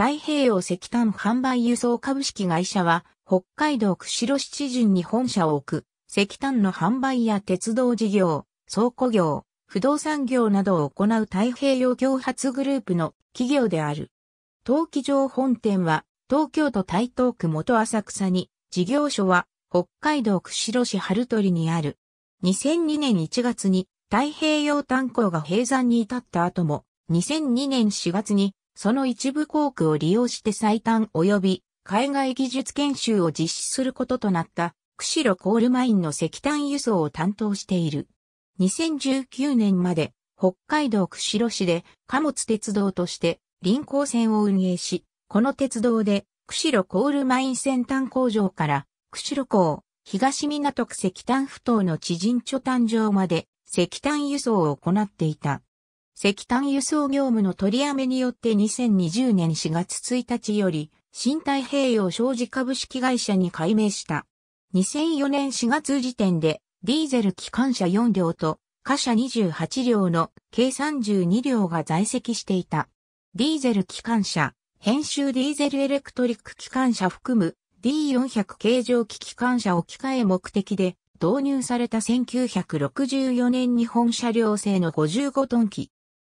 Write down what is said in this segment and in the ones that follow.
太平洋石炭販売輸送株式会社は、北海道釧路七陣に本社を置く、石炭の販売や鉄道事業、倉庫業、不動産業などを行う太平洋共発グループの企業である。登記上本店は、東京都台東区元浅草に、事業所は、北海道釧路市春鳥にある。2002年1月に、太平洋炭鉱が閉山に至った後も、2002年4月にその一部航区を利用して最短及び海外技術研修を実施することとなった、釧路コールマインの石炭輸送を担当している。2019年まで北海道釧路市で貨物鉄道として臨港線を運営し、この鉄道で釧路コールマイン先端工場から釧路港、東港区石炭埠頭の知人貯炭場まで石炭輸送を行っていた。石炭輸送業務の取りやめによって2020年4月1日より、新太平洋商事株式会社に改名した。2004年4月時点で、ディーゼル機関車4両と、貨車28両の計32両が在籍していた。ディーゼル機関車、編集ディーゼルエレクトリック機関車含む D400 形状機機関車置き換え目的で導入された1964年日本車両製の55トン機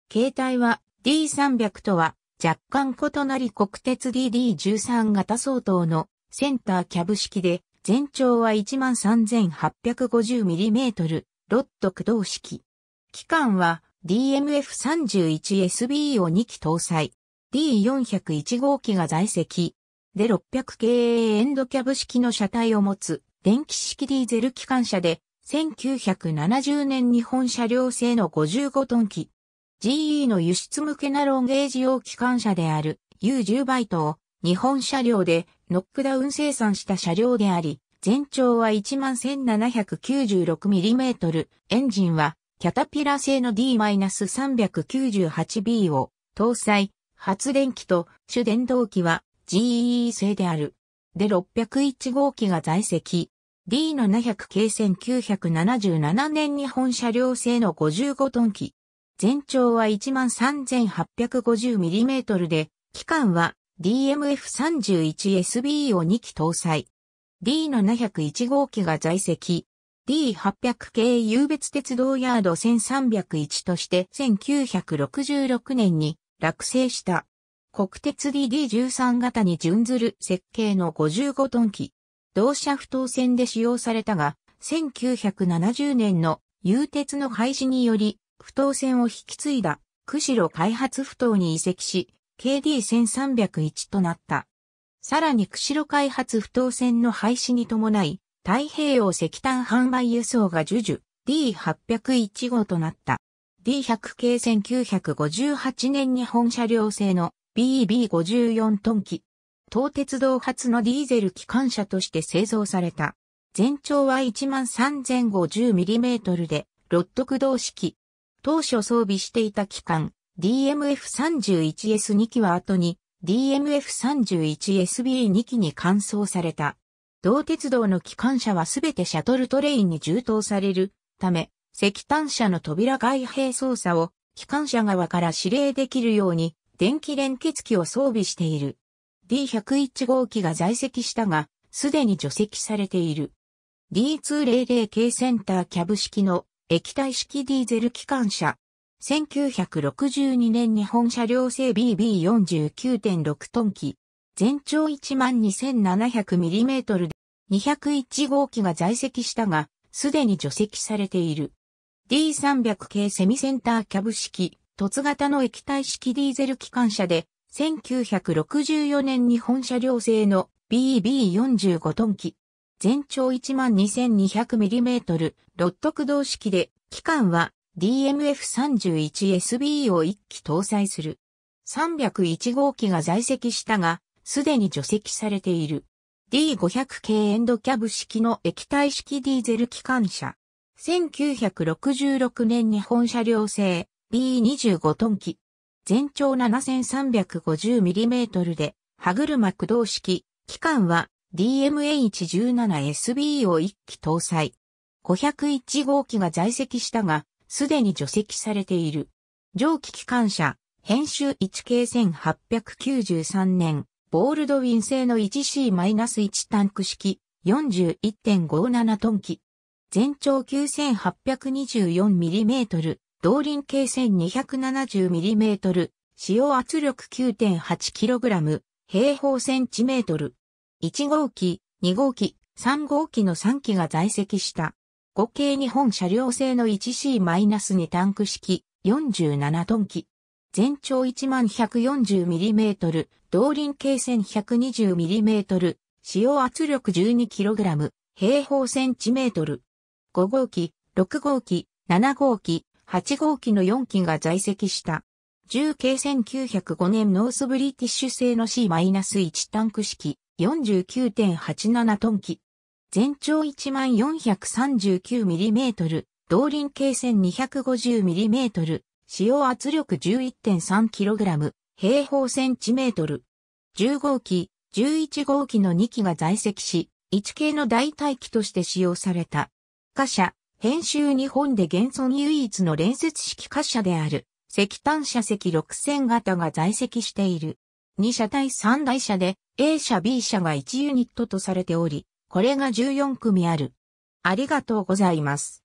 形態は D300 とは若干異なり国鉄 DD13 型相当のセンターキャブ式で全長は 13,850mm ロッド駆動式。機関は DMF31SB を2機搭載。D401 号機が在籍。で 600KA エンドキャブ式の車体を持つ電気式ディーゼル機関車で1970年日本車両製の55トン機 GE の輸出向けなロンゲージ用機関車である U10 バイトを日本車両でノックダウン生産した車両であり、全長は 11,796mm、エンジンはキャタピラ製の D-398B を搭載、発電機と主電動機は GE 製である。で601号機が在籍。D700 k 1977年日本車両製の55トン機。全長は 13,850mm で、機関は DMF31SB を2機搭載。D701 号機が在籍。D800 系優別鉄道ヤード1301として1966年に落成した。国鉄 DD13 型に準ずる設計の55トン機。同社不当線で使用されたが、1970年の優鉄の廃止により不当線を引き継いだ、釧路開発不当に移籍し、KD1301 となった。さらに釧路開発不当線の廃止に伴い、太平洋石炭販売輸送が徐々、D801 号となった。D100 系1958年日本車両製の BB54 トン機。東鉄道発のディーゼル機関車として製造された。全長は 13050mm で、六駆動式、当初装備していた機関 DMF31S2 機は後に DMF31SB2 機に換装された。同鉄道の機関車はすべてシャトルトレインに充当されるため、石炭車の扉外閉操作を機関車側から指令できるように電気連結機を装備している。D101 号機が在籍したが、すでに除籍されている。D200 系センターキャブ式の液体式ディーゼル機関車。1962年日本車両製 BB49.6 トン機。全長 12700mm で201号機が在籍したが、すでに除籍されている。D300 系セミセンターキャブ式、凸型の液体式ディーゼル機関車で、1964年日本車両製の BB45 トン機。全長 12200mm、ロット駆動式で、機関は DMF31SB を1機搭載する。301号機が在籍したが、すでに除籍されている。D500 系エンドキャブ式の液体式ディーゼル機関車。1966年日本車両製 B25 トン機。全長 7350mm で、歯車駆動式。機関は DMH17SB を1機搭載。501号機が在籍したが、すでに除籍されている。蒸気機関車、編集1系1893年、ボールドウィン製の 1C-1 タンク式、41.57トン機。全長 9824mm、動輪計 1270mm、使用圧力 9.8kg、平方センチメートル。1号機、2号機、3号機の3機が在籍した。合計日本車両製の 1C-2 タンク式47トン機。全長 1140mm、動輪径 1120mm、使用圧力 12kg、平方センチメートル。5号機、6号機、7号機、8号機の4機が在籍した。重計1905年ノースブリティッシュ製の C-1 タンク式49.87トン機。全長 1439mm、動輪径 1250mm、使用圧力 11.3kg、平方センチメートル。10号機、11号機の2機が在籍し、1系の代替機として使用された。貨車、編集日本で現存唯一の連接式貨車である、石炭車石6000型が在籍している。2社対3台社で A 社 B 社が1ユニットとされており、これが14組ある。ありがとうございます。